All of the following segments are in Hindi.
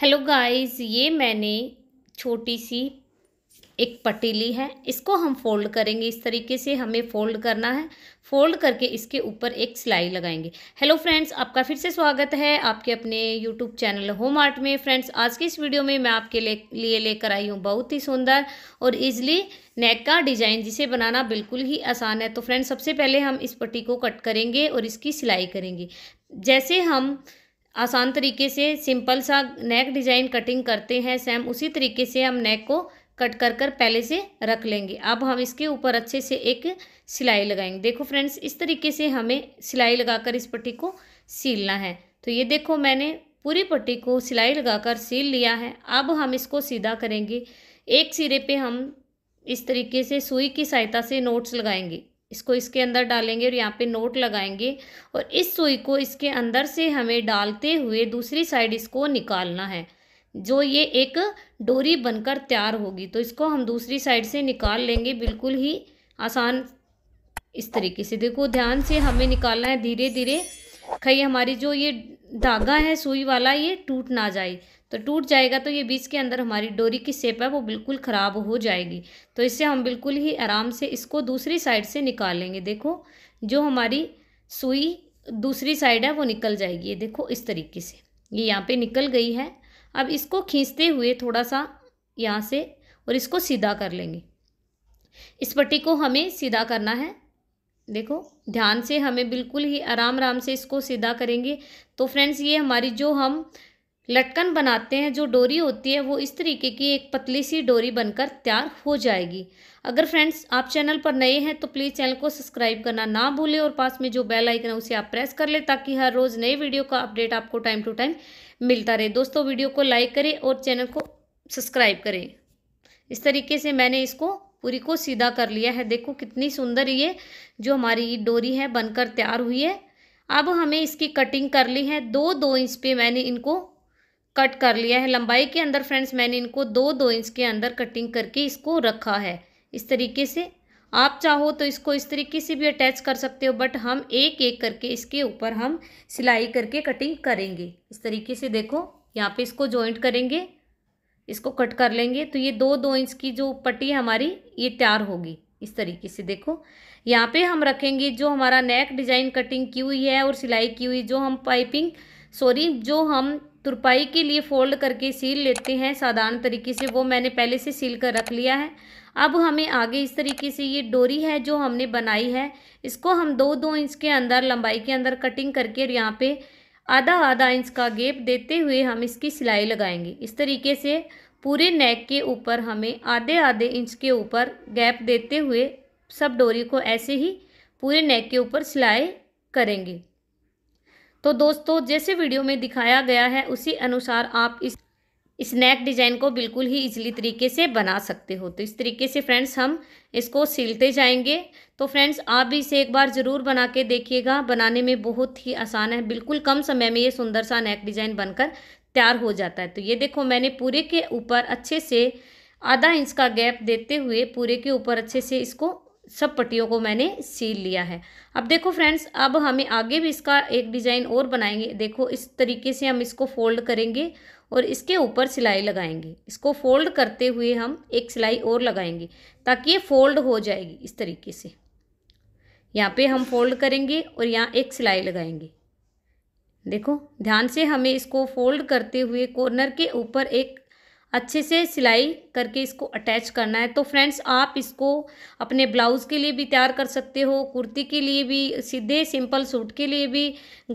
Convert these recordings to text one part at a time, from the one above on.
हेलो गाइस ये मैंने छोटी सी एक पट्टी ली है इसको हम फोल्ड करेंगे इस तरीके से हमें फोल्ड करना है फोल्ड करके इसके ऊपर एक सिलाई लगाएंगे हेलो फ्रेंड्स आपका फिर से स्वागत है आपके अपने यूट्यूब चैनल होम आर्ट में फ्रेंड्स आज की इस वीडियो में मैं आपके लिए लेकर आई हूँ बहुत ही सुंदर और इजली नेक का डिज़ाइन जिसे बनाना बिल्कुल ही आसान है तो फ्रेंड्स सबसे पहले हम इस पट्टी को कट करेंगे और इसकी सिलाई करेंगे जैसे हम आसान तरीके से सिंपल सा नेक डिज़ाइन कटिंग करते हैं सेम उसी तरीके से हम नेक को कट कर कर पहले से रख लेंगे अब हम इसके ऊपर अच्छे से एक सिलाई लगाएंगे देखो फ्रेंड्स इस तरीके से हमें सिलाई लगाकर इस पट्टी को सीलना है तो ये देखो मैंने पूरी पट्टी को सिलाई लगाकर सील लिया है अब हम इसको सीधा करेंगे एक सिरे पे हम इस तरीके से सुई की सहायता से नोट्स लगाएंगे इसको इसके अंदर डालेंगे और यहाँ पे नोट लगाएंगे और इस सुई को इसके अंदर से हमें डालते हुए दूसरी साइड इसको निकालना है जो ये एक डोरी बनकर तैयार होगी तो इसको हम दूसरी साइड से निकाल लेंगे बिल्कुल ही आसान इस तरीके से देखो ध्यान से हमें निकालना है धीरे धीरे कहीं हमारी जो ये धागा है सुई वाला ये टूट ना जाए तो टूट जाएगा तो ये बीच के अंदर हमारी डोरी की सेप है वो बिल्कुल ख़राब हो जाएगी तो इससे हम बिल्कुल ही आराम से इसको दूसरी साइड से निकालेंगे देखो जो हमारी सुई दूसरी साइड है वो निकल जाएगी ये देखो इस तरीके से ये यहाँ पे निकल गई है अब इसको खींचते हुए थोड़ा सा यहाँ से और इसको सीधा कर लेंगे इस पट्टी को हमें सीधा करना है देखो ध्यान से हमें बिल्कुल ही आराम आराम से इसको सीधा करेंगे तो फ्रेंड्स ये हमारी जो हम लटकन बनाते हैं जो डोरी होती है वो इस तरीके की एक पतली सी डोरी बनकर तैयार हो जाएगी अगर फ्रेंड्स आप चैनल पर नए हैं तो प्लीज़ चैनल को सब्सक्राइब करना ना भूलें और पास में जो बेल आइकन है उसे आप प्रेस कर लें ताकि हर रोज़ नए वीडियो का अपडेट आपको टाइम टू टाइम मिलता रहे दोस्तों वीडियो को लाइक करें और चैनल को सब्सक्राइब करें इस तरीके से मैंने इसको पूरी को सीधा कर लिया है देखो कितनी सुंदर ये जो हमारी डोरी है बनकर तैयार हुई है अब हमें इसकी कटिंग कर ली है दो दो इंच पे मैंने इनको कट कर लिया है लंबाई के अंदर फ्रेंड्स मैंने इनको दो दो इंच के अंदर कटिंग करके इसको रखा है इस तरीके से आप चाहो तो इसको इस तरीके से भी अटैच कर सकते हो बट हम एक एक करके इसके ऊपर हम सिलाई करके कटिंग करेंगे इस तरीके से देखो यहाँ पे इसको जॉइंट करेंगे इसको कट कर लेंगे तो ये दो दो इंच की जो पट्टी है हमारी ये तैयार होगी इस तरीके से देखो यहाँ पे हम रखेंगे जो हमारा नेक डिज़ाइन कटिंग की हुई है और सिलाई की हुई जो हम पाइपिंग सॉरी जो हम तुरपाई के लिए फोल्ड करके सील लेते हैं साधारण तरीके से वो मैंने पहले से सील कर रख लिया है अब हमें आगे इस तरीके से ये डोरी है जो हमने बनाई है इसको हम दो दो इंच के अंदर लंबाई के अंदर कटिंग करके और यहाँ पे आधा आधा इंच का गेप देते हुए हम इसकी सिलाई लगाएंगे इस तरीके से पूरे नेक के ऊपर हमें आधे आधे इंच के ऊपर गैप देते हुए सब डोरी को ऐसे ही पूरे नेक के ऊपर सिलाई करेंगे तो दोस्तों जैसे वीडियो में दिखाया गया है उसी अनुसार आप इस स्नैक डिज़ाइन को बिल्कुल ही इजली तरीके से बना सकते हो तो इस तरीके से फ्रेंड्स हम इसको सिलते जाएंगे तो फ्रेंड्स आप भी इसे एक बार ज़रूर बना के देखिएगा बनाने में बहुत ही आसान है बिल्कुल कम समय में ये सुंदर सा नेक डिज़ाइन बनकर तैयार हो जाता है तो ये देखो मैंने पूरे के ऊपर अच्छे से आधा इंच का गैप देते हुए पूरे के ऊपर अच्छे से इसको सब पट्टियों को मैंने सील लिया है अब देखो फ्रेंड्स अब हमें आगे भी इसका एक डिज़ाइन और बनाएंगे देखो इस तरीके से हम इसको फोल्ड करेंगे और इसके ऊपर सिलाई लगाएंगे इसको फोल्ड करते हुए हम एक सिलाई और लगाएंगे ताकि ये फोल्ड हो जाएगी इस तरीके से यहाँ पे हम फोल्ड करेंगे और यहाँ एक सिलाई लगाएंगे देखो ध्यान से हमें इसको फोल्ड करते हुए कॉर्नर के ऊपर एक अच्छे से सिलाई करके इसको अटैच करना है तो फ्रेंड्स आप इसको अपने ब्लाउज़ के लिए भी तैयार कर सकते हो कुर्ती के लिए भी सीधे सिंपल सूट के लिए भी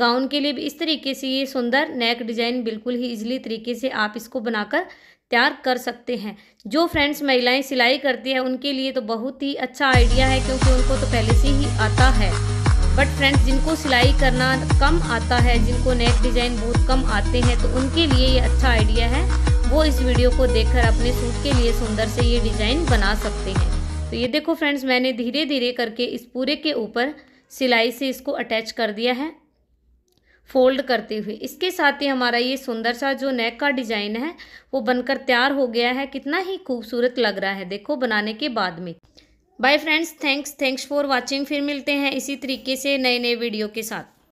गाउन के लिए भी इस तरीके से ये सुंदर नेक डिज़ाइन बिल्कुल ही इजीली तरीके से आप इसको बनाकर तैयार कर सकते हैं जो फ्रेंड्स महिलाएं सिलाई करती हैं उनके लिए तो बहुत ही अच्छा आइडिया है क्योंकि उनको तो पहले से ही आता है बट फ्रेंड्स जिनको सिलाई करना कम आता है जिनको नेक डिज़ाइन बहुत कम आते हैं तो उनके लिए ये अच्छा आइडिया है वो इस वीडियो को देखकर अपने सूट के लिए सुंदर से ये डिज़ाइन बना सकते हैं तो ये देखो फ्रेंड्स मैंने धीरे धीरे करके इस पूरे के ऊपर सिलाई से इसको अटैच कर दिया है फोल्ड करते हुए इसके साथ ही हमारा ये सुंदर सा जो नेक का डिज़ाइन है वो बनकर तैयार हो गया है कितना ही खूबसूरत लग रहा है देखो बनाने के बाद में bye friends thanks thanks for watching फिर मिलते हैं इसी तरीके से नए नए वीडियो के साथ